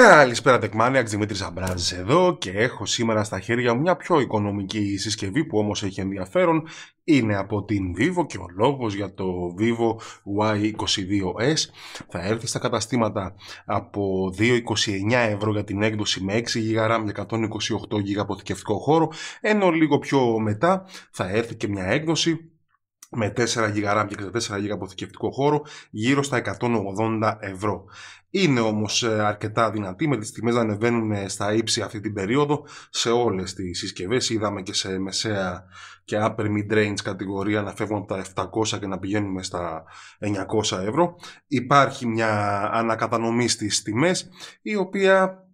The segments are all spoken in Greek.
Καλησπέρα τεκμάνια, Δημήτρης Αμπράζης εδώ και έχω σήμερα στα χέρια μου μια πιο οικονομική συσκευή που όμως έχει ενδιαφέρον είναι από την Vivo και ο λόγος για το Vivo Y22S θα έρθει στα καταστήματα από 2,29 ευρώ για την έκδοση με 6 GB RAM 128 GB αποθηκευτικό χώρο ενώ λίγο πιο μετά θα έρθει και μια έκδοση με 4 GB RAM και 4 GB αποθηκευτικό χώρο γύρω στα 180 ευρώ. Είναι όμως ε, αρκετά δυνατή με τις τιμές να ανεβαίνουν ε, στα ύψη αυτή την περίοδο σε όλες τις συσκευές. Είδαμε και σε μεσαία και upper mid κατηγορία να φεύγουν από τα 700 και να πηγαίνουμε στα 900 ευρώ. Υπάρχει μια ανακατανομή στις τιμές η οποία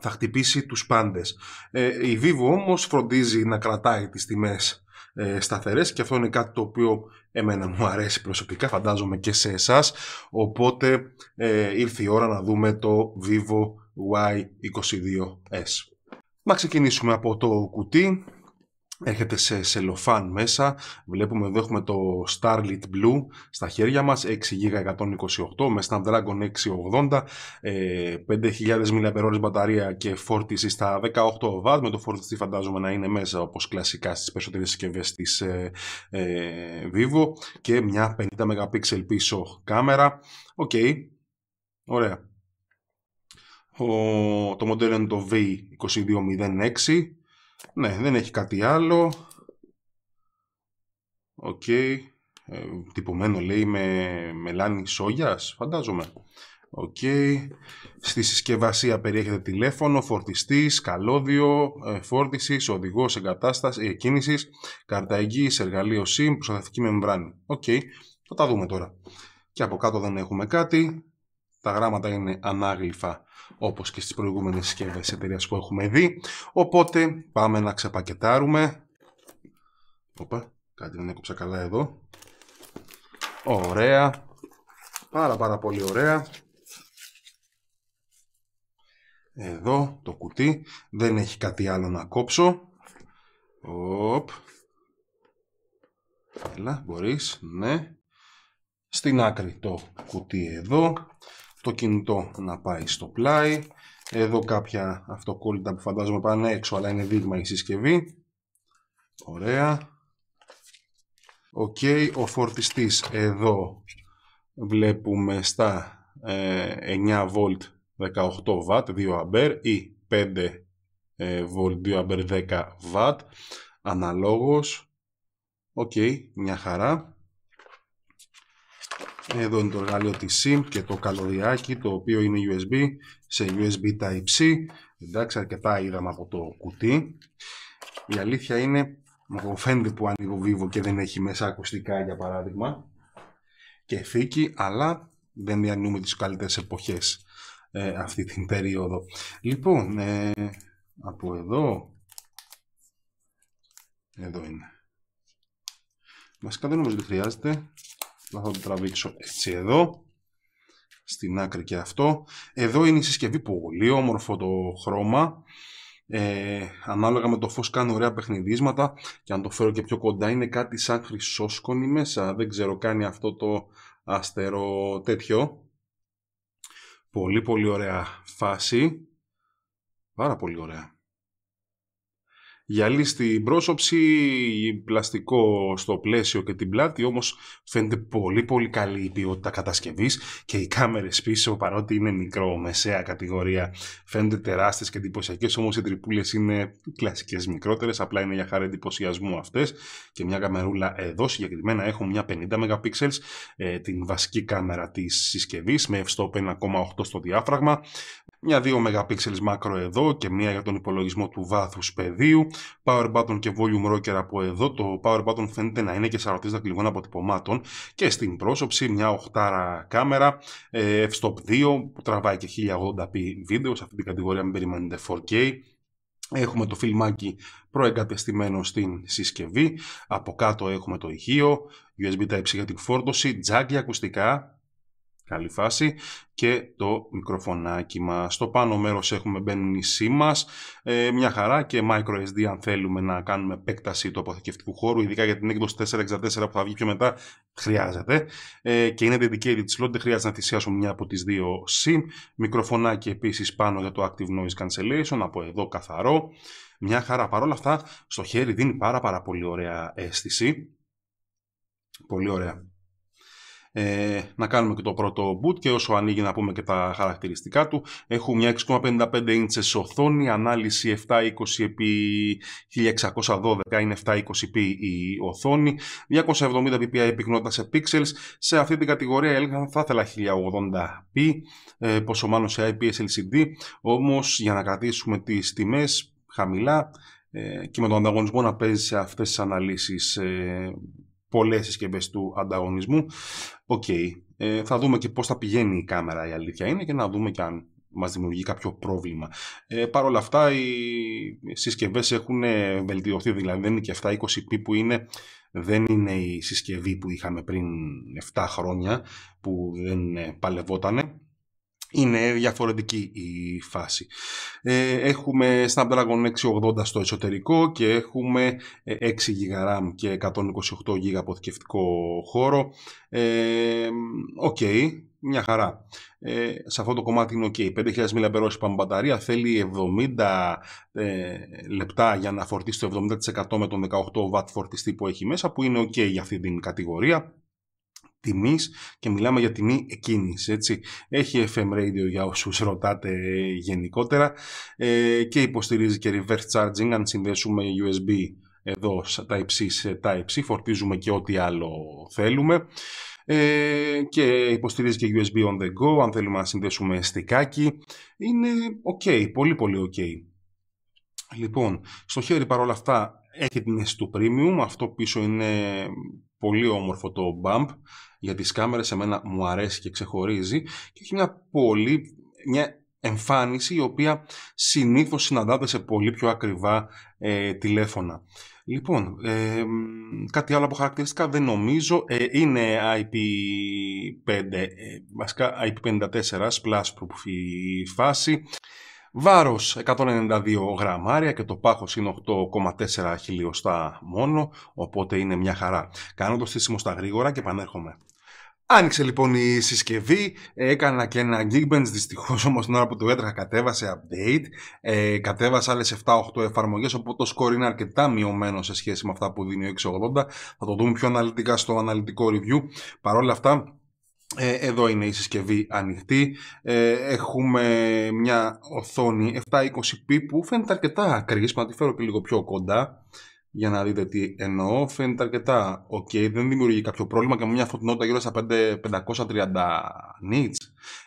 θα χτυπήσει τους πάντες. Ε, η Vivo όμως φροντίζει να κρατάει τις τιμές ε, σταθερές και αυτό είναι κάτι το οποίο εμένα μου αρέσει προσωπικά, φαντάζομαι και σε εσάς. Οπότε ε, ήρθε η ώρα να δούμε το Vivo Y22S. Να ξεκινήσουμε από το κουτί. Έρχεται σε σελοφάν μέσα, βλέπουμε εδώ έχουμε το Starlit Blue στα χέρια μας, 6GB 128 με Snapdragon 680, 5000 mAh μπαταρία και φόρτιση στα 18W, με το φορτιστή φαντάζομαι να είναι μέσα όπως κλασικά στις περισσότερες συσκευές της ε, ε, Vivo και μια 50MP πίσω κάμερα, οκ, okay. ωραία. το μοντέλο είναι το V2206 ναι, δεν έχει κάτι άλλο. Οκ. Okay. Ε, τυπωμένο λέει με μελάνι σόγιας, φαντάζομαι. Οκ. Στη συσκευασία περιέχεται τηλέφωνο, φορτιστής, καλώδιο, ε, φόρτισης, οδηγός εγκατάστασης εκκίνησης κάρτα εργαλείο SIM, προστατευτική μεμβράνη. Οκ. Okay. Θα τα δούμε τώρα. Και από κάτω δεν έχουμε κάτι. Τα γράμματα είναι ανάγλυφα όπως και στις προηγούμενες συσκευές εταιρείας που έχουμε δει. Οπότε πάμε να ξεπακετάρουμε. Οπα, κάτι δεν έκοψα καλά εδώ. Ωραία. Πάρα πάρα πολύ ωραία. Εδώ το κουτί. Δεν έχει κάτι άλλο να κόψω. Οπ. Έλα, μπορείς. Ναι. Στην άκρη το κουτί εδώ το κινητό να πάει στο πλάι. Εδώ κάποια αυτοκόλλητα που φαντάζομαι πάνε έξω, αλλά είναι δείγμα η συσκευή. Ωραία. Οκ, okay. ο φορτιστής εδώ βλέπουμε στα 9V 18W 2A ή 5V 2A 10W αναλόγως. Οκ, μια χαρά. Εδώ είναι το εργαλείο της SIM και το καλωδιάκι το οποίο είναι USB σε USB Type-C. Εντάξει, αρκετά είδαμε από το κουτί. Η αλήθεια είναι, μου φαίνεται που ανοίγω βίβο και δεν έχει μέσα ακουστικά για παράδειγμα και θήκη, αλλά δεν διανύουμε τις καλύτερες εποχές ε, αυτή την περίοδο. Λοιπόν, ε, από εδώ, εδώ είναι. Βασικά δεν νομίζω ότι χρειάζεται θα το τραβήξω έτσι εδώ στην άκρη και αυτό. Εδώ είναι η συσκευή πολύ όμορφο το χρώμα. Ε, ανάλογα με το φως κάνει ωραία παιχνιδίσματα και αν το φέρω και πιο κοντά είναι κάτι σαν χρυσόσκονη μέσα. Δεν ξέρω κάνει αυτό το αστερό τέτοιο. Πολύ πολύ ωραία φάση. Πάρα πολύ ωραία γυαλί στην πρόσωψη, πλαστικό στο πλαίσιο και την πλάτη, όμως φαίνεται πολύ πολύ καλή η ποιότητα κατασκευής και οι κάμερες πίσω παρότι είναι μικρό, μεσαία κατηγορία φαίνονται τεράστιες και εντυπωσιακές, όμως οι τρυπούλες είναι κλασικές μικρότερες, απλά είναι για χαρά εντυπωσιασμού αυτές και μια καμερούλα εδώ συγκεκριμένα έχουν μια 50 MP ε, την βασική κάμερα της συσκευής με f-stop 1.8 στο διάφραγμα μια 2 MP μάκρο εδώ και μια για τον υπολογισμό του βάθους πεδίου Power button και volume rocker από εδώ. Το power button φαίνεται να είναι και σαρωτής δακτυλικών αποτυπωμάτων και στην πρόσωψη μια οχταρα κάμερα, ε, f-stop 2 που τραβάει και 1080p βίντεο, σε αυτή την κατηγορία μην περιμένετε 4K. Έχουμε το φιλμάκι προεγκατεστημένο στην συσκευή, από κάτω έχουμε το ηχείο, USB Type-C για την φόρτωση, τζάκι ακουστικά, καλή φάση και το μικροφωνάκι μας. Στο πάνω μέρος έχουμε μπαίνουν μας, ε, μια χαρά και microSD αν θέλουμε να κάνουμε επέκταση του αποθηκευτικού χώρου, ειδικά για την έκδοση 464 που θα βγει πιο μετά, χρειάζεται. Ε, και είναι dedicated slot, δεν χρειάζεται να θυσιάσουμε μια από τις δύο SIM. Μικροφωνάκι επίσης πάνω για το Active Noise Cancellation, από εδώ καθαρό. Μια χαρά. παρόλα αυτά, στο χέρι δίνει πάρα πάρα πολύ ωραία αίσθηση. Πολύ ωραία ε, να κάνουμε και το πρώτο boot και όσο ανοίγει να πούμε και τα χαρακτηριστικά του. Έχουμε μια 6,55 inches οθόνη, ανάλυση 720x1612 είναι 720p η οθόνη, 270 ppi πυκνότητα σε pixels. Σε αυτή την κατηγορία έλεγα θα ήθελα 1080p, ε, μάλλον σε IPS LCD, όμως για να κρατήσουμε τις τιμές χαμηλά, ε, και με τον ανταγωνισμό να παίζει σε αυτές τις αναλύσεις ε, πολλές συσκευές του ανταγωνισμού. Οκ. Okay. Ε, θα δούμε και πώς θα πηγαίνει η κάμερα, η αλήθεια είναι, και να δούμε και αν μας δημιουργεί κάποιο πρόβλημα. Ε, Παρ' όλα αυτά οι συσκευές έχουν ε, βελτιωθεί, δηλαδή δεν είναι και 720p που είναι, δεν είναι η συσκευή που είχαμε πριν 7 χρόνια που δεν ε, παλευότανε είναι διαφορετική η φάση. Ε, έχουμε Snapdragon 680 στο εσωτερικό και έχουμε 6 ε, GB RAM και 128 GB αποθηκευτικό χώρο. Ε, οκ, ε, μια χαρά. Ε, σε αυτό το κομμάτι είναι ok. 5.000 mAh είπαμε μπαταρία, θέλει 70 ε, λεπτά για να φορτίσει το 70% με τον 18W φορτιστή που έχει μέσα, που είναι ok για αυτή την κατηγορία τιμής και μιλάμε για τιμή εκείνη. Έτσι. Έχει FM radio για όσους ρωτάτε γενικότερα ε, και υποστηρίζει και reverse charging αν συνδέσουμε USB εδω τα Type-C σε type φορτίζουμε και ό,τι άλλο θέλουμε ε, και υποστηρίζει και USB on the go αν θέλουμε να συνδέσουμε στικάκι είναι ok, πολύ πολύ ok Λοιπόν, στο χέρι παρόλα αυτά έχει την αίσθηση του premium, αυτό πίσω είναι πολύ όμορφο το bump για τις κάμερες σε μένα μου αρέσει και ξεχωρίζει και έχει μια πολύ, μια εμφάνιση η οποία συνήθως συναντάται σε πολύ πιο ακριβά ε, τηλέφωνα. Λοιπόν, ε, κάτι άλλο από χαρακτηριστικά δεν νομίζω. Ε, είναι IP5, ε, βασικά IP54, plus proof φάση. Βάρος 192 γραμμάρια και το πάχος είναι 8,4 χιλιοστά μόνο, οπότε είναι μια χαρά. το στήσιμο στα γρήγορα και πανέρχομαι. Άνοιξε λοιπόν η συσκευή, έκανα και ένα Geekbench, δυστυχώς όμως την ώρα που το έτρεχα κατέβασε update, ε, κατέβασε άλλες 7-8 εφαρμογές, οπότε το score είναι αρκετά μειωμένο σε σχέση με αυτά που δίνει ο 680, θα το δούμε πιο αναλυτικά στο αναλυτικό review, παρόλα αυτά ε, εδώ είναι η συσκευή ανοιχτή. Ε, έχουμε μια οθόνη 720p που φαίνεται αρκετά ακριβή. τη φέρω και λίγο πιο κοντά για να δείτε τι εννοώ. Φαίνεται αρκετά οκ, δεν δημιουργεί κάποιο πρόβλημα. και με μια φωτεινότητα γύρω στα 530 nits,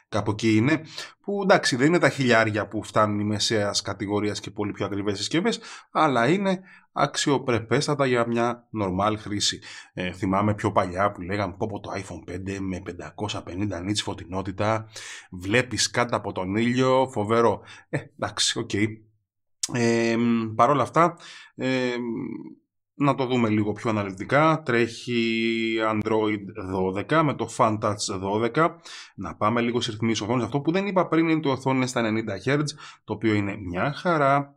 κάπου εκεί είναι. Που εντάξει, δεν είναι τα χιλιάρια που φτάνουν οι μεσαίας κατηγορία και πολύ πιο ακριβές συσκευές, αλλά είναι αξιοπρεπέστατα για μια normal χρήση. Ε, θυμάμαι πιο παλιά που λέγαμε πω το iPhone 5 με 550 nits φωτεινότητα, Βλέπεις κάτω από τον ήλιο, φοβερό. Ε, εντάξει, οκ, okay ε, Παρ' όλα αυτά, να το δούμε λίγο πιο αναλυτικά. Τρέχει Android 12 με το FanTouch 12. Να πάμε λίγο σε ρυθμίσεις οθόνης. Αυτό που δεν είπα πριν είναι το οθόνη στα 90 Hz, το οποίο είναι μια χαρά.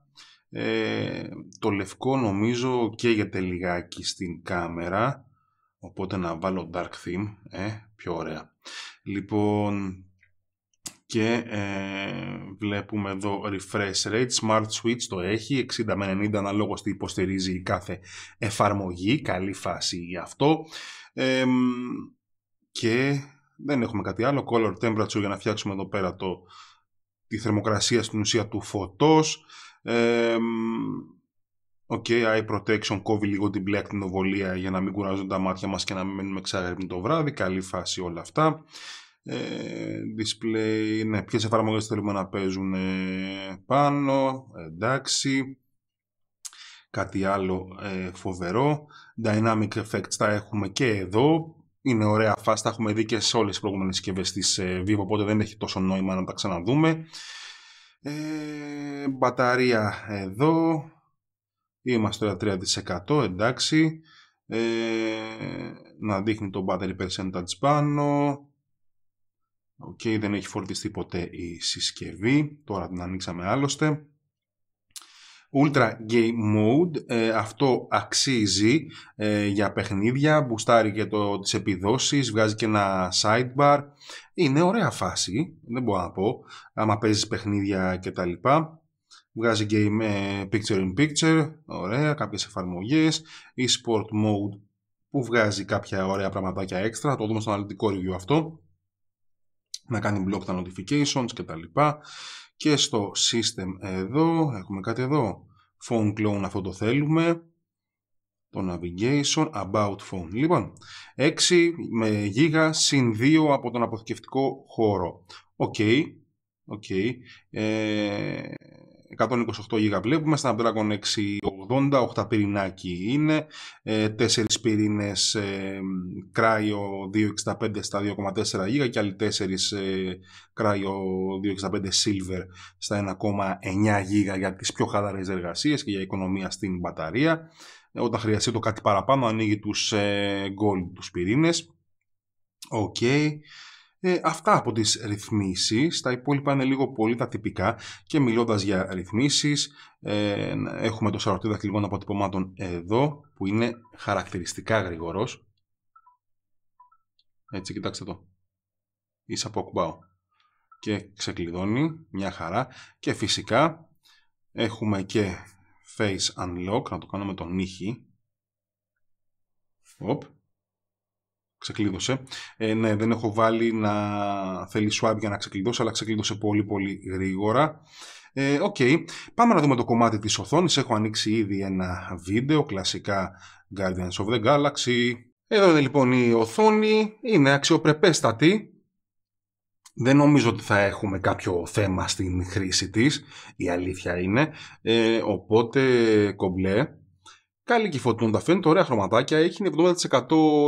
Ε, το λευκό νομίζω καίγεται λιγάκι στην κάμερα. Οπότε να βάλω dark theme. Ε, πιο ωραία. Λοιπόν, και ε, βλέπουμε εδώ refresh rate, smart switch το έχει, 60 με 90 αναλόγως τι υποστηρίζει η κάθε εφαρμογή, καλή φάση γι' αυτό. και δεν έχουμε κάτι άλλο, color temperature για να φτιάξουμε εδώ πέρα το, τη θερμοκρασία στην ουσία του φωτός. Ε, okay, eye protection κόβει λίγο την μπλε ακτινοβολία για να μην κουράζουν τα μάτια μας και να μην μένουμε ξαγερμοί το βράδυ. Καλή φάση όλα αυτά. Ε, display, ναι, ποιες εφαρμογές θέλουμε να παίζουν ε, πάνω, εντάξει. Κάτι άλλο ε, φοβερό. Dynamic effects τα έχουμε και εδώ. Είναι ωραία φάση, τα έχουμε δει και σε όλες τις προηγούμενες συσκευές της Vivo, οπότε δεν έχει τόσο νόημα να τα ξαναδούμε. Ε, μπαταρία εδώ. Είμαστε τώρα 3% εντάξει. Ε, να δείχνει το battery percentage πάνω. Οκ, δεν έχει φορτιστεί ποτέ η συσκευή, τώρα την ανοίξαμε άλλωστε. Ultra Game Mode, ε, αυτό αξίζει ε, για παιχνίδια, μπουστάρει και το, τις επιδόσεις, βγάζει και ένα sidebar. Είναι ωραία φάση, δεν μπορώ να πω, άμα παίζεις παιχνίδια λοιπά, Βγάζει game ε, picture in picture, ωραία, κάποιες εφαρμογές, e-sport mode που βγάζει κάποια ωραία πραγματάκια έξτρα, το δούμε στο αναλυτικό review αυτό να κάνει block τα notifications και τα λοιπά. Και στο system εδώ, έχουμε κάτι εδώ, phone clone αυτό το θέλουμε, το navigation, about phone. Λοιπόν, 6 με γίγα συν 2 από τον αποθηκευτικό χώρο. Οκ, okay, οκ. Okay. Ε, 128 γίγα βλέπουμε, Snapdragon 6 8 πυρηνάκι είναι, 4 ε, πυρήνες ε, κράιο 265 στα 2,4 γίγα και άλλοι 4 κράιο 265 silver στα 1,9 γίγα για τις πιο χαλαρές εργασίες και για οικονομία στην μπαταρία. Ε, όταν χρειαστεί το κάτι παραπάνω ανοίγει τους gold τους πυρήνες. Οκ. Ε, αυτά από τις ρυθμίσεις, τα υπόλοιπα είναι λίγο πολύ τα τυπικά και μιλώντας για ρυθμίσεις ε, έχουμε το σαρωτή λοιπόν αποτυπωμάτων εδώ που είναι χαρακτηριστικά γρήγορος. Έτσι κοιτάξτε το. Ίσα κουμπάω Και ξεκλειδώνει μια χαρά και φυσικά έχουμε και face unlock να το κάνουμε τον νύχι. Οπ ξεκλείδωσε. Ε, ναι, δεν έχω βάλει να θέλει swap για να ξεκλειδώσει, αλλά ξεκλείδωσε πολύ πολύ γρήγορα. Ε, okay. Πάμε να δούμε το κομμάτι της οθόνης. Έχω ανοίξει ήδη ένα βίντεο, κλασικά Guardians of the Galaxy. Εδώ είναι λοιπόν η οθόνη, είναι αξιοπρεπέστατη. Δεν νομίζω ότι θα έχουμε κάποιο θέμα στην χρήση της, η αλήθεια είναι. Ε, οπότε κομπλέ, Καλή και φωτούντα φαίνεται, ωραία χρωματάκια. Έχει 70%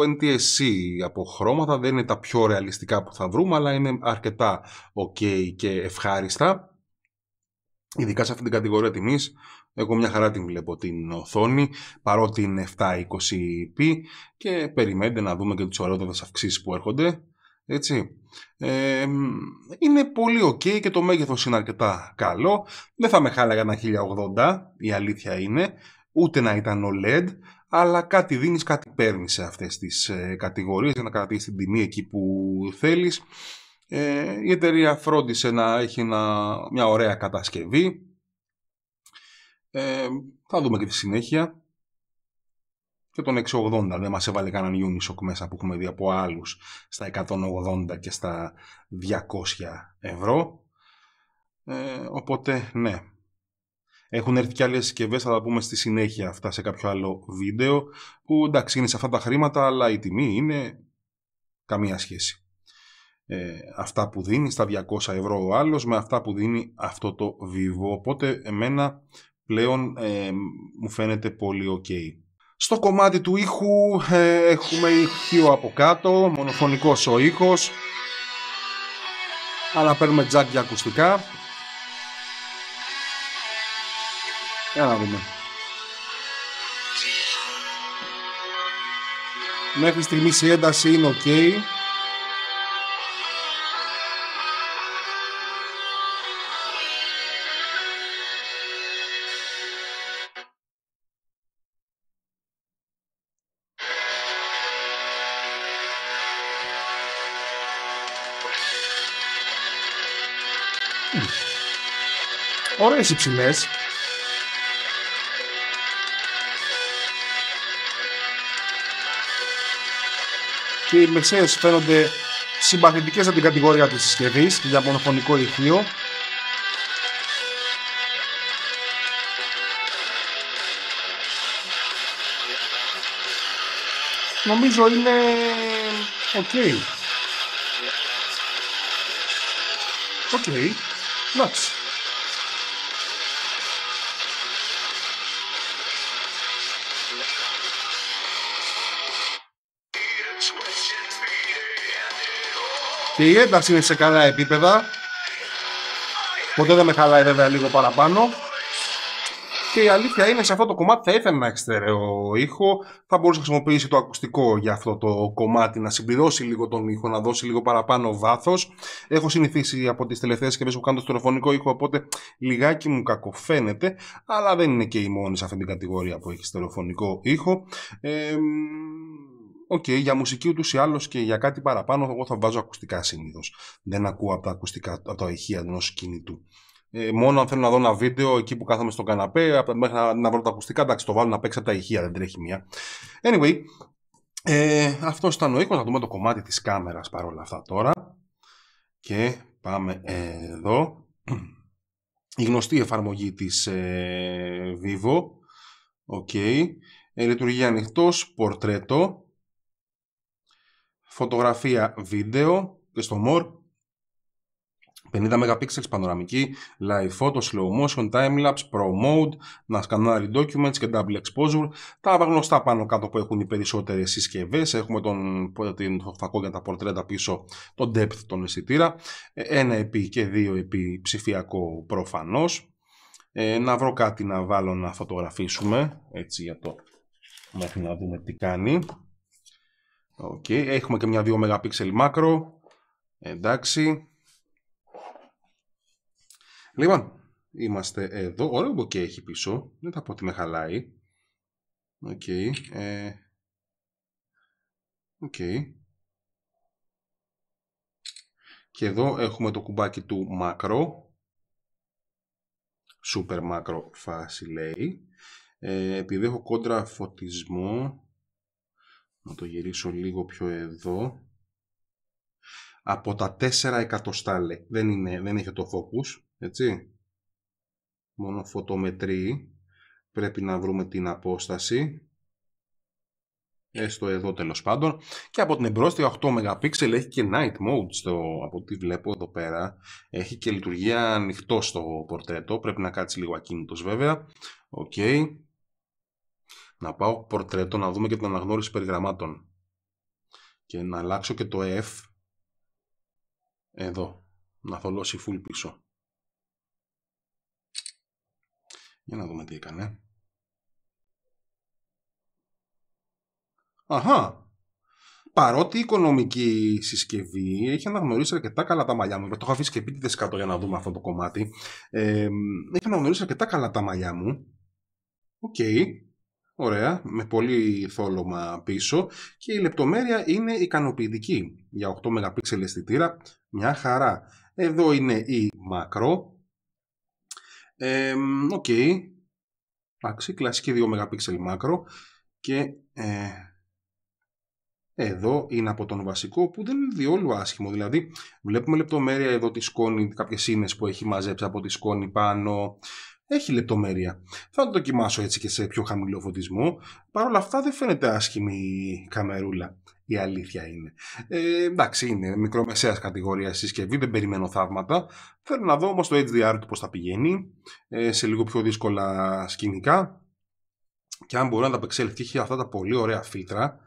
NTSC από χρώματα, δεν είναι τα πιο ρεαλιστικά που θα βρούμε, αλλά είναι αρκετά ok και ευχάριστα. Ειδικά σε αυτήν την κατηγορία τιμής, εγώ μια χαρά την βλέπω την οθόνη, παρότι είναι 720p και περιμένετε να δούμε και τις ωραιότερες αυξήσεις που έρχονται. Έτσι. Ε, είναι πολύ ok και το μέγεθος είναι αρκετά καλό. Δεν θα με χάλαγα ένα 1080, η αλήθεια είναι ούτε να ήταν OLED, αλλά κάτι δίνεις, κάτι παίρνεις σε αυτές τις ε, κατηγορίες για να κρατήσεις την τιμή εκεί που θέλεις. Ε, η εταιρεία φρόντισε να έχει ένα, μια ωραία κατασκευή. Ε, θα δούμε και τη συνέχεια. Και τον 680 δεν μας έβαλε κανέναν Unisoc μέσα που έχουμε δει από άλλους στα 180 και στα 200 ευρώ. Ε, οπότε ναι, έχουν έρθει και άλλες συσκευές, θα τα πούμε στη συνέχεια αυτά σε κάποιο άλλο βίντεο. Που εντάξει είναι σε αυτά τα χρήματα, αλλά η τιμή είναι καμία σχέση. Ε, αυτά που δίνει στα 200 ευρώ ο άλλος με αυτά που δίνει αυτό το βίβο. Οπότε εμένα πλέον ε, μου φαίνεται πολύ ok. Στο κομμάτι του ήχου ε, έχουμε ηχείο από κάτω, μονοφωνικός ο ήχος. Αλλά παίρνουμε τζακ για ακουστικά. Για να δούμε. Μέχρι στιγμής η ένταση είναι ok. Ωραίες οι ψηλές. και οι μεσαίε φαίνονται συμπαθητικές από την κατηγορία της συσκευής για μονοφωνικό ηχείο νομίζω είναι οκ. Οκ. Εντάξει. και η ένταση είναι σε καλά επίπεδα. Ποτέ δεν με χαλάει βέβαια λίγο παραπάνω. Και η αλήθεια είναι σε αυτό το κομμάτι θα ήθελα να έχει στερεό ήχο. Θα μπορούσε να χρησιμοποιήσει το ακουστικό για αυτό το κομμάτι, να συμπληρώσει λίγο τον ήχο, να δώσει λίγο παραπάνω βάθος. Έχω συνηθίσει από τις τελευταίες συσκευέ που κάνω το στερεοφωνικό ήχο, οπότε λιγάκι μου κακοφαίνεται. Αλλά δεν είναι και η μόνη σε αυτήν την κατηγορία που έχει στερεοφωνικό ήχο. Ε, Οκ, okay, για μουσική ούτως ή άλλως και για κάτι παραπάνω, εγώ θα βάζω ακουστικά συνήθως. Δεν ακούω από τα ακουστικά, από τα ηχεία ενός κινητού. Ε, μόνο αν θέλω να δω ένα βίντεο εκεί που κάθομαι στον καναπέ, μέχρι να, να βρω τα ακουστικά, εντάξει, το βάλω να παίξω από τα ηχεία, δεν τρέχει μία. Anyway, ε, αυτό ήταν ο οίκο. θα δούμε το κομμάτι της κάμερας παρόλα αυτά τώρα. Και πάμε εδώ. Η γνωστή εφαρμογή της ε, Vivo. Οκ. Okay. Ε, λειτουργεί ανοιχτός, πορτρέτο φωτογραφία, βίντεο και στο more 50 MP πανοραμική, live photo, slow motion, time lapse, pro mode, να σκανάρει documents και double exposure. Τα γνωστά πάνω κάτω που έχουν οι περισσότερες συσκευές. Έχουμε τον, την φακό για τα πορτρέτα πίσω, τον depth των αισθητήρα. Ε, ένα επί και δύο επί ψηφιακό προφανώς. Ε, να βρω κάτι να βάλω να φωτογραφίσουμε, έτσι για το μέχρι να δούμε τι κάνει. Οκ, έχουμε και μια 2 MP μάκρο. Εντάξει. Λοιπόν, είμαστε εδώ. Ωραίο μποκέ έχει πίσω. Δεν θα πω ότι με χαλάει. Οκ. Okay. Ε... Και εδώ έχουμε το κουμπάκι του μακρό. Super macro φάση λέει. Ε, επειδή έχω κόντρα φωτισμό, να το γυρίσω λίγο πιο εδώ από τα 4 εκατοστά λέει. Δεν, είναι, δεν έχει το focus, έτσι. Μόνο φωτομετρή. Πρέπει να βρούμε την απόσταση. Έστω εδώ τέλος πάντων. Και από την εμπρόστια 8 MP έχει και night mode στο, από ό,τι βλέπω εδώ πέρα. Έχει και λειτουργία ανοιχτό στο πορτρέτο. Πρέπει να κάτσει λίγο ακίνητος βέβαια. Οκ να πάω πορτρέτο να δούμε και την αναγνώριση περιγραμμάτων και να αλλάξω και το F εδώ να θολώσει full πίσω για να δούμε τι έκανε Αχα! Παρότι η οικονομική συσκευή έχει αναγνωρίσει αρκετά καλά τα μαλλιά μου, το έχω αφήσει και επίτηδες κάτω για να δούμε αυτό το κομμάτι. Ε, έχει αναγνωρίσει αρκετά καλά τα μαλλιά μου. Οκ. Okay. Ωραία, με πολύ θόλωμα πίσω και η λεπτομέρεια είναι ικανοποιητική για 8 MP αισθητήρα, μια χαρά. Εδώ είναι η μακρό. Ε, Οκ, εντάξει, κλασική 2 MP μάκρο και ε, εδώ είναι από τον βασικό που δεν είναι διόλου άσχημο. Δηλαδή βλέπουμε λεπτομέρεια εδώ τη σκόνη, κάποιες σύνες που έχει μαζέψει από τη σκόνη πάνω, έχει λεπτομέρεια. Θα το δοκιμάσω έτσι και σε πιο χαμηλό φωτισμό. Παρ' όλα αυτά δεν φαίνεται άσχημη η καμερούλα. Η αλήθεια είναι. Ε, εντάξει, είναι μικρομεσαίας κατηγορίας συσκευή, δεν περιμένω θαύματα. Θέλω να δω όμως το HDR του πώς θα πηγαίνει ε, σε λίγο πιο δύσκολα σκηνικά και αν μπορεί να τα απεξέλθει. Έχει αυτά τα πολύ ωραία φίλτρα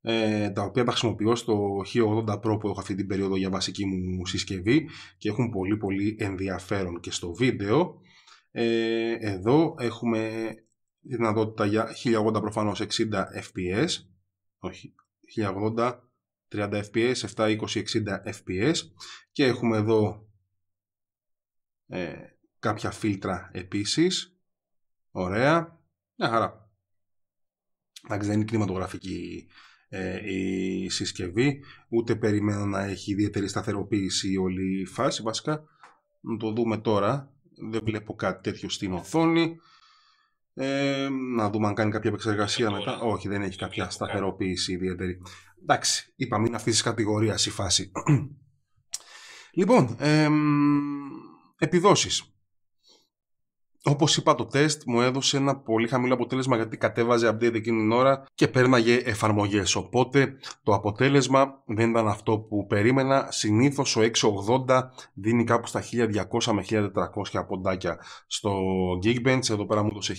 ε, τα οποία τα χρησιμοποιώ στο X80 Pro που έχω αυτή την περίοδο για βασική μου συσκευή και έχουν πολύ πολύ ενδιαφέρον και στο βίντεο ε, εδώ έχουμε δυνατότητα για 1080 προφανώς 60 fps, όχι, 1080 30 fps, 720 60 fps και έχουμε εδώ ε, κάποια φίλτρα επίσης. Ωραία. Μια χαρά. Εντάξει, δεν είναι κινηματογραφική ε, η συσκευή, ούτε περιμένω να έχει ιδιαίτερη σταθεροποίηση όλη η φάση. Βασικά, να το δούμε τώρα δεν βλέπω κάτι τέτοιο στην οθόνη. Ε, να δούμε αν κάνει κάποια επεξεργασία μετά. Όχι, δεν έχει κάποια σταθεροποίηση ιδιαίτερη. Εντάξει, είπαμε, είναι αυτής της κατηγορίας η φάση. λοιπόν, ε, επιδόσεις. Όπως είπα το τεστ μου έδωσε ένα πολύ χαμηλό αποτέλεσμα γιατί κατέβαζε update εκείνη την ώρα και πέρναγε εφαρμογές. Οπότε το αποτέλεσμα δεν ήταν αυτό που περίμενα. Συνήθως ο 680 δίνει κάπου στα 1200 με 1400 ποντάκια στο Geekbench. Εδώ πέρα μου έδωσε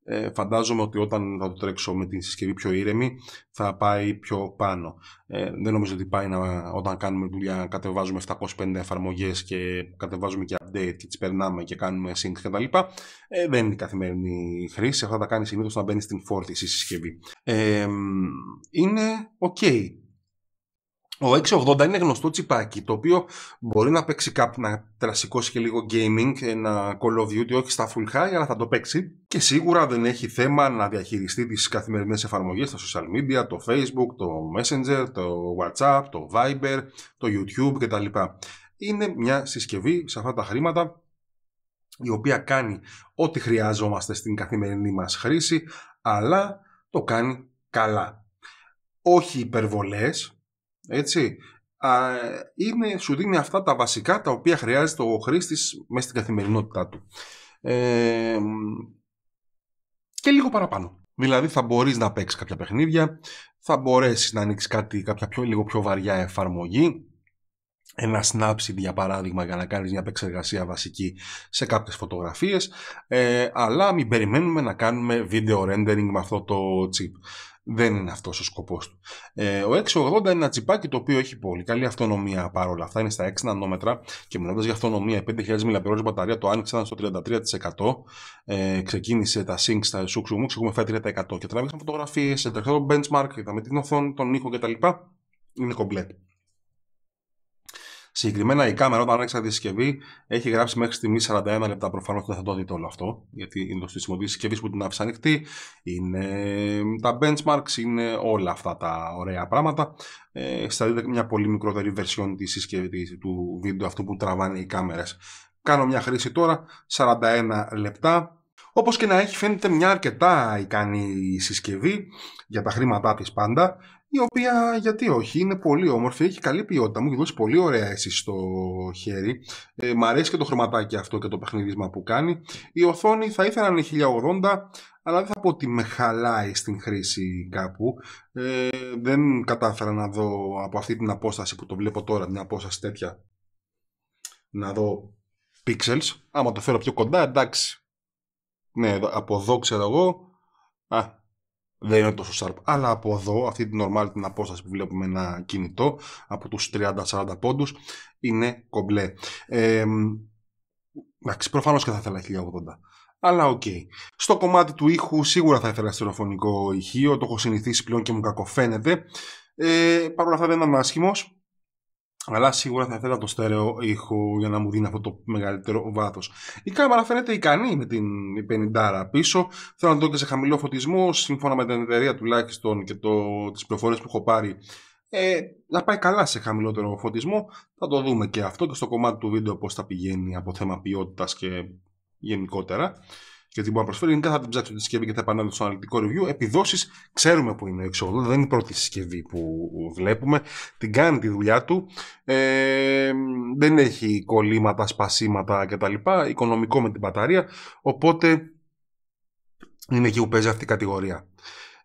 1000 ε, φαντάζομαι ότι όταν θα το τρέξω με την συσκευή πιο ήρεμη θα πάει πιο πάνω. Ε, δεν νομίζω ότι πάει να, όταν κάνουμε δουλειά κατεβάζουμε 750 εφαρμογές και κατεβάζουμε και update και τις περνάμε και κάνουμε sync κτλ. Ε, δεν είναι η καθημερινή χρήση. Αυτά τα κάνει συνήθως να μπαίνεις στην φόρτιση συσκευή. Ε, είναι ok ο 680 είναι γνωστό τσιπάκι, το οποίο μπορεί να παίξει κάπου, να τρασικώσει και λίγο gaming, ένα Call of Duty, όχι στα full high, αλλά θα το παίξει. Και σίγουρα δεν έχει θέμα να διαχειριστεί τις καθημερινές εφαρμογές, τα social media, το Facebook, το Messenger, το WhatsApp, το Viber, το YouTube κτλ. Είναι μια συσκευή σε αυτά τα χρήματα, η οποία κάνει ό,τι χρειάζομαστε στην καθημερινή μας χρήση, αλλά το κάνει καλά. Όχι υπερβολές, έτσι. είναι, σου δίνει αυτά τα βασικά τα οποία χρειάζεται ο χρήστης μέσα στην καθημερινότητά του. Ε, και λίγο παραπάνω. Δηλαδή θα μπορείς να παίξεις κάποια παιχνίδια, θα μπορέσεις να ανοίξεις κάτι, κάποια πιο, λίγο πιο βαριά εφαρμογή, ένα Snapseed για παράδειγμα για να κάνεις μια επεξεργασία βασική σε κάποιες φωτογραφίες, ε, αλλά μην περιμένουμε να κάνουμε video rendering με αυτό το chip δεν είναι αυτός ο σκοπός του. Ε, ο 680 είναι ένα τσιπάκι το οποίο έχει πολύ καλή αυτονομία παρόλα αυτά, είναι στα 6 νανόμετρα και μιλώντας για αυτονομία, 5.000 mAh μπαταρία το άνοιξαν στο 33%, ε, ξεκίνησε τα sync στα σούξου μου, έχουμε τα 100% και τράβηξαν φωτογραφίες, το benchmark, είδαμε την οθόνη, τον ήχο κτλ. Είναι κομπλέτ. Συγκεκριμένα η κάμερα, όταν άνοιξα τη συσκευή, έχει γράψει μέχρι στιγμή 41 λεπτά. Προφανώς δεν θα το δείτε όλο αυτό, γιατί είναι το στήσιμο τη συσκευή που την άφησα ανοιχτή. Είναι τα benchmarks, είναι όλα αυτά τα ωραία πράγματα. Ε, θα δείτε μια πολύ μικρότερη version της συσκευή του βίντεο αυτού που τραβάνε οι κάμερες. Κάνω μια χρήση τώρα, 41 λεπτά. Όπως και να έχει φαίνεται μια αρκετά ικανή συσκευή για τα χρήματά της πάντα η οποία γιατί όχι, είναι πολύ όμορφη, έχει καλή ποιότητα, μου έχει δώσει πολύ ωραία εσύ στο χέρι. Ε, μ' αρέσει και το χρωματάκι αυτό και το παιχνίδισμα που κάνει. Η οθόνη θα ήθελα να είναι 1080, αλλά δεν θα πω ότι με χαλάει στην χρήση κάπου. Ε, δεν κατάφερα να δω από αυτή την απόσταση που το βλέπω τώρα, μια απόσταση τέτοια, να δω pixels. Άμα το φέρω πιο κοντά, εντάξει. Ναι, από εδώ ξέρω εγώ. Α, δεν είναι τόσο sharp. Αλλά από εδώ, αυτή την normal την απόσταση που βλέπουμε ένα κινητό, από τους 30-40 πόντους, είναι κομπλέ. εντάξει, προφανώς και θα ήθελα 1080. Αλλά οκ. Okay. Στο κομμάτι του ήχου σίγουρα θα ήθελα στερεοφωνικό ηχείο, το έχω συνηθίσει πλέον και μου κακοφαίνεται. Ε, Παρ' όλα αυτά δεν είναι άσχημος αλλά σίγουρα θα ήθελα το στέρεο ήχο για να μου δίνει αυτό το μεγαλύτερο βάθος. Η κάμερα φαίνεται ικανή με την 50 πίσω. Θέλω να το δω και σε χαμηλό φωτισμό, σύμφωνα με την εταιρεία τουλάχιστον και το, τις πληροφορίες που έχω πάρει. Ε, να πάει καλά σε χαμηλότερο φωτισμό. Θα το δούμε και αυτό και στο κομμάτι του βίντεο πώς θα πηγαίνει από θέμα ποιότητας και γενικότερα και την μπορεί να προσφέρει. Γενικά θα την ψάξω τη συσκευή και θα επανέλθω στο αναλυτικό review. Επιδόσεις ξέρουμε που είναι 680, δεν είναι η πρώτη συσκευή που βλέπουμε. Την κάνει τη δουλειά του. Ε, δεν έχει κολλήματα, σπασίματα κτλ. Οικονομικό με την μπαταρία. Οπότε είναι εκεί που παίζει αυτή η κατηγορία.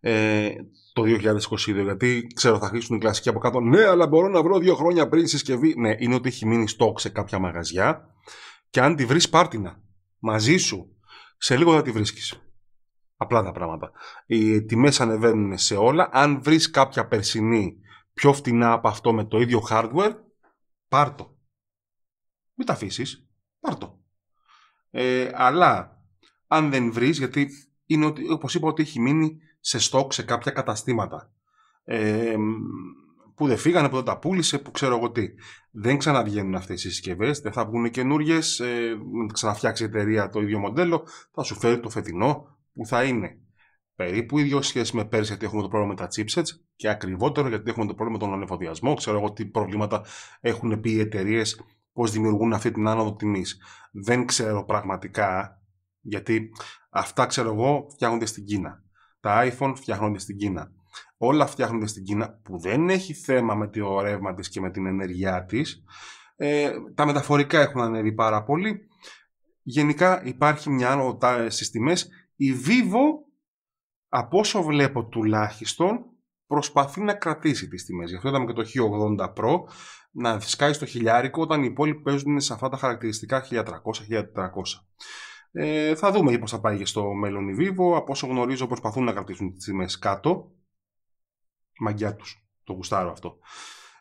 Ε, το 2022, γιατί ξέρω θα χρήσουν οι κλασικοί από κάτω. Ναι, αλλά μπορώ να βρω δύο χρόνια πριν συσκευή. Ναι, είναι ότι έχει μείνει στόκ σε κάποια μαγαζιά και αν τη βρεις πάρτινα μαζί σου σε λίγο θα τη βρίσκεις. Απλά τα πράγματα. Οι τιμές ανεβαίνουν σε όλα. Αν βρεις κάποια περσινή πιο φτηνά από αυτό με το ίδιο hardware, πάρτο Μην τα αφήσεις. πάρτο Ε, αλλά αν δεν βρεις, γιατί είναι ότι, όπως είπα ότι έχει μείνει σε στόκ σε κάποια καταστήματα. Ε, που δεν φύγανε, που δεν τα πούλησε, που ξέρω εγώ τι. Δεν ξαναβγαίνουν αυτές οι συσκευές, δεν θα βγουν καινούριες, ε, ξαναφτιάξει η εταιρεία το ίδιο μοντέλο, θα σου φέρει το φετινό που θα είναι περίπου ίδιο σχέση με πέρσι, γιατί έχουμε το πρόβλημα με τα chipsets και ακριβότερο γιατί έχουμε το πρόβλημα με τον ανεφοδιασμό. Ξέρω εγώ τι προβλήματα έχουν πει οι εταιρείες, πώς δημιουργούν αυτή την άνοδο τιμής. Δεν ξέρω πραγματικά, γιατί αυτά ξέρω εγώ φτιάχνονται στην Κίνα. Τα iPhone φτιάχνονται στην Κίνα. Όλα φτιάχνονται στην Κίνα που δεν έχει θέμα με το ρεύμα της και με την ενέργειά της. Ε, τα μεταφορικά έχουν ανέβει πάρα πολύ. Γενικά υπάρχει μια άνοδο στις τιμές. Η Vivo, από όσο βλέπω τουλάχιστον, προσπαθεί να κρατήσει τις τιμές. Γι' αυτό είδαμε και το H80 Pro να σκάει στο χιλιάρικο όταν οι υπόλοιποι παίζουν σε αυτά τα χαρακτηριστικά 1300-1400. Ε, θα δούμε πώς θα πάει και στο μέλλον η Vivo. Από όσο γνωρίζω προσπαθούν να κρατήσουν τις τιμές κάτω μαγιά τους, Το γουστάρω αυτό.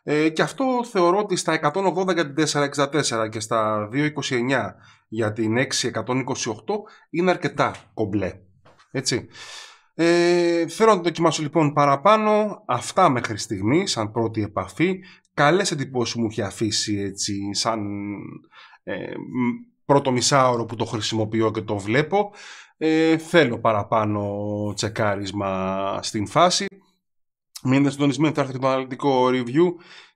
Ε, και αυτό θεωρώ ότι στα 180 και στα 229 για την 6128 είναι αρκετά κομπλέ. Έτσι. Ε, θέλω να το δοκιμάσω λοιπόν παραπάνω. Αυτά μέχρι στιγμή, σαν πρώτη επαφή. Καλές εντυπώσεις μου έχει αφήσει έτσι, σαν ε, πρώτο μισάωρο που το χρησιμοποιώ και το βλέπω. Ε, θέλω παραπάνω τσεκάρισμα στην φάση. Μείνετε συντονισμένοι, θα έρθει το αναλυτικό review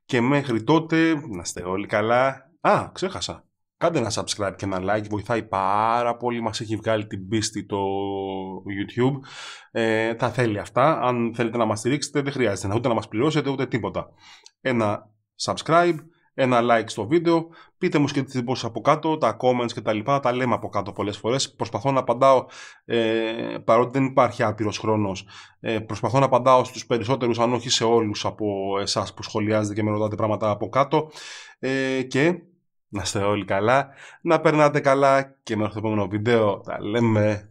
και μέχρι τότε να είστε όλοι καλά. Α, ξέχασα. Κάντε ένα subscribe και ένα like, βοηθάει πάρα πολύ, μας έχει βγάλει την πίστη το YouTube. Ε, τα θέλει αυτά, αν θέλετε να μας στηρίξετε δεν χρειάζεται ούτε να μας πληρώσετε ούτε τίποτα. Ένα subscribe ένα like στο βίντεο. Πείτε μου και τι από κάτω, τα comments και τα λοιπά, τα λέμε από κάτω πολλές φορές. Προσπαθώ να απαντάω, ε, παρότι δεν υπάρχει άπειρος χρόνος, ε, προσπαθώ να απαντάω στους περισσότερους, αν όχι σε όλους από εσάς που σχολιάζετε και με ρωτάτε πράγματα από κάτω. Ε, και να είστε όλοι καλά, να περνάτε καλά και μέχρι το επόμενο βίντεο. Τα λέμε.